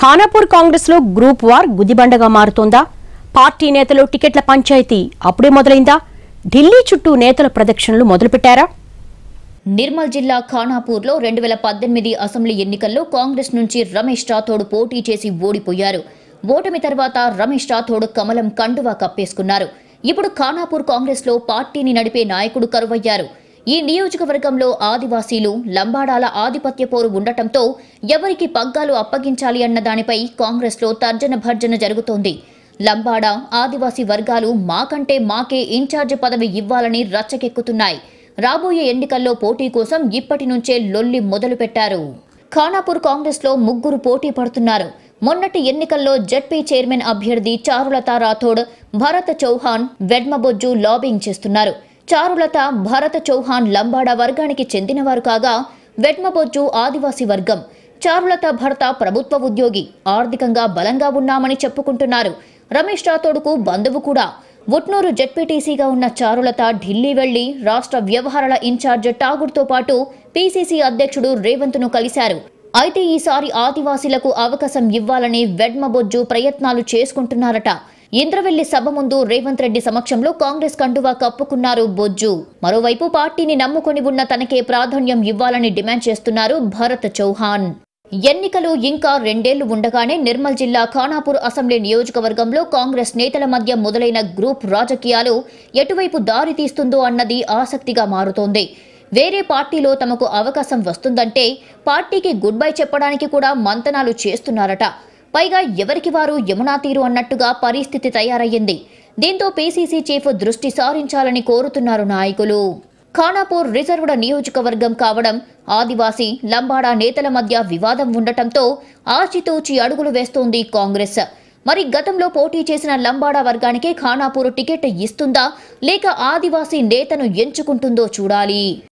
ఖానాపూర్ కాంగ్రెస్ లో group war గుదిబండగా మారుతోందా పార్టీ నేతలు టికెట్ల పంచాయతీ అప్పుడే మొదలైందా ఢిల్లీ చుట్టూ నేతల ప్రదక్షిణలు మొదలుపెట్టారా నిర్మల్ జిల్లా ఖానాపూర్లో రెండు వేల పద్దెనిమిది అసెంబ్లీ ఎన్నికల్లో కాంగ్రెస్ నుంచి రమేష్ రాథోడ్ పోటీ చేసి ఓడిపోయారు ఓటమి తర్వాత రమేష్ రాథోడ్ కమలం కండువా కప్పేసుకున్నారు ఇప్పుడు ఖానాపూర్ కాంగ్రెస్లో పార్టీని నడిపే నాయకుడు కరువయ్యారు ఈ నియోజకవర్గంలో ఆదివాసీలు లంబాడాల ఆధిపత్య పోరు ఉండటంతో ఎవరికి పగ్గాలు అప్పగించాలి అన్న దానిపై కాంగ్రెస్లో తర్జన భర్జన జరుగుతోంది లంబాడ ఆదివాసీ వర్గాలు మాకంటే మాకే ఇన్ఛార్జ్ పదవి ఇవ్వాలని రచ్చకెక్కుతున్నాయి రాబోయే ఎన్నికల్లో పోటీ కోసం ఇప్పటి నుంచే లొల్లి మొదలుపెట్టారు ఖానాపూర్ కాంగ్రెస్లో ముగ్గురు పోటీ పడుతున్నారు మొన్నటి ఎన్నికల్లో జెడ్పీ చైర్మన్ అభ్యర్థి చారులత రాథోడ్ భరత్ చౌహాన్ వెడ్మబొజ్జు లాబింగ్ చేస్తున్నారు చారులత భరత చౌహాన్ లంబాడా వర్గానికి చెందినవారు కాగా వెట్మబొజ్జు ఆదివాసీ వర్గం చారులత భర్త ప్రభుత్వ ఉద్యోగి ఆర్థికంగా బలంగా ఉన్నామని చెప్పుకుంటున్నారు రమేష్ రాథోడ్కు బంధువు కూడా ఉట్నూరు జెడ్పీటీసీగా ఉన్న చారులత ఢిల్లీ వెళ్లి రాష్ట్ర వ్యవహారాల ఇన్ఛార్జ్ ఠాగూర్తో పాటు పీసీసీ అధ్యక్షుడు రేవంత్ను కలిశారు అయితే ఈసారి ఆదివాసీలకు అవకాశం ఇవ్వాలని వెడ్మబొజ్జు ప్రయత్నాలు చేసుకుంటున్నారట ఇంద్రవెల్లి సభ ముందు రేవంత్ రెడ్డి సమక్షంలో కాంగ్రెస్ కండువా కప్పుకున్నారు బొజ్జు మరోవైపు పార్టీని నమ్ముకొని ఉన్న తనకే ప్రాధాన్యం ఇవ్వాలని డిమాండ్ చేస్తున్నారు భరత్ చౌహాన్ ఎన్నికలు ఇంకా రెండేళ్లు ఉండగానే నిర్మల్ జిల్లా ఖానాపూర్ అసెంబ్లీ నియోజకవర్గంలో కాంగ్రెస్ నేతల మధ్య మొదలైన గ్రూప్ రాజకీయాలు ఎటువైపు దారి తీస్తుందో అన్నది ఆసక్తిగా మారుతోంది వేరే పార్టీలో తమకు అవకాశం వస్తుందంటే పార్టీకి గుడ్ బై చెప్పడానికి కూడా మంతనాలు చేస్తున్నారట పైగా ఎవరికి వారు యమునా తీరు అన్నట్టుగా పరిస్థితి తయారయ్యింది దీంతో పీసీసీ చీఫ్ దృష్టి సారించాలని కోరుతున్నారు నాయకులు ఖానాపూర్ రిజర్వ్డ్ నియోజకవర్గం కావడం ఆదివాసీ లంబాడా నేతల మధ్య వివాదం ఉండటంతో ఆచితూచి అడుగులు వేస్తోంది కాంగ్రెస్ మరి గతంలో పోటీ చేసిన లంబాడా వర్గానికే ఖానాపూర్ టికెట్ ఇస్తుందా లేక ఆదివాసీ నేతను ఎంచుకుంటుందో చూడాలి